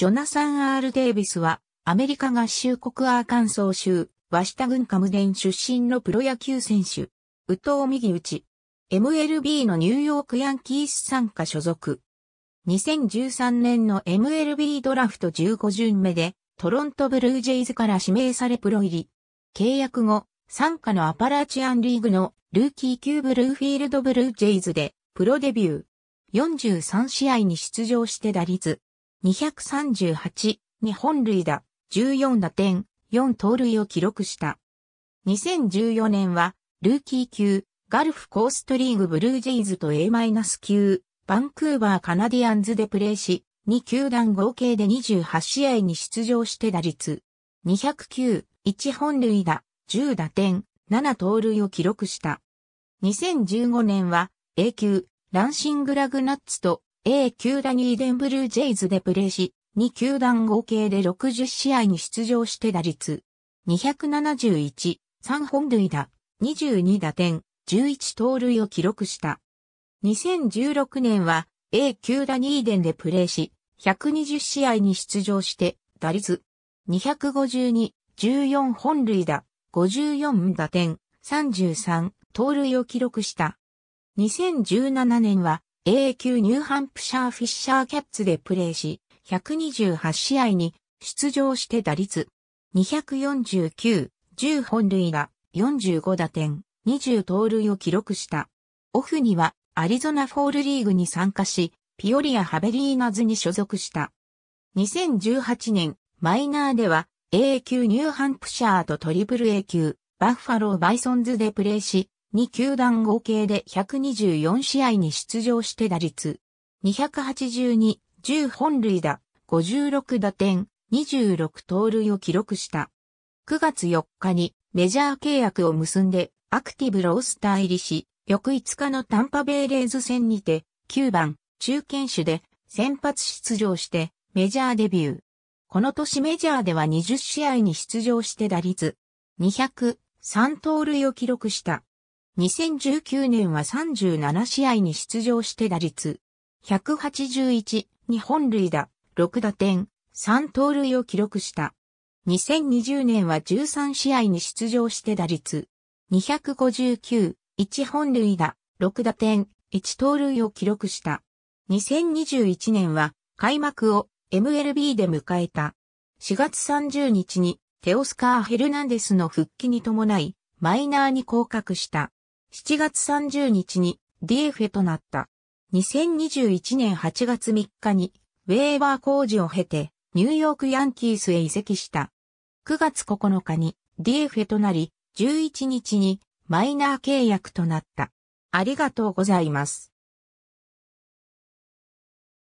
ジョナサン・アール・デイビスは、アメリカ合衆国アーカンソー州、ワシタ郡カムデン出身のプロ野球選手。右投右打ち。MLB のニューヨークヤンキース参加所属。2013年の MLB ドラフト15巡目で、トロントブルージェイズから指名されプロ入り。契約後、参加のアパラチアンリーグのルーキー級ブルーフィールドブルージェイズでプロデビュー。43試合に出場して打率238に本塁打、14打点、4盗塁を記録した。2014年は、ルーキー級、ガルフコーストリーグブルージェイズと A- 級、バンクーバーカナディアンズでプレーし、2球団合計で28試合に出場して打率、209、1本塁打、10打点、7盗塁を記録した。2015年は、A 級、ランシングラグナッツと A 球団イーデンブルージェイズでプレーし、2球団合計で60試合に出場して打率271、3本塁打、22打点、11盗塁を記録した。2016年は A 球団イーデンでプレーし、120試合に出場して、打率252、14本塁打、54打点、33盗塁を記録した。2017年は A 級ニューハンプシャーフィッシャーキャッツでプレーし、128試合に出場して打率249、10本塁打、45打点、20盗塁を記録した。オフにはアリゾナフォールリーグに参加し、ピオリア・ハベリーナズに所属した。2018年、マイナーでは A 級ニューハンプシャーとトリプル A 級、バッファロー・バイソンズでプレーし、2球団合計で124試合に出場して打率282、10本塁打、56打点、26盗塁を記録した。9月4日にメジャー契約を結んでアクティブロースター入りし、翌5日のタンパベイレーズ戦にて9番中堅手で先発出場してメジャーデビュー。この年メジャーでは20試合に出場して打率203盗塁を記録した。2019年は37試合に出場して打率181、2本塁打、6打点、3盗塁を記録した。2020年は13試合に出場して打率259、1本塁打、6打点、1盗塁を記録した。2021年は開幕を MLB で迎えた。4月30日にテオスカー・ヘルナンデスの復帰に伴いマイナーに降格した。7月30日に DF となった。2021年8月3日にウェーバー工事を経てニューヨークヤンキースへ移籍した。9月9日に DF となり、11日にマイナー契約となった。ありがとうございます。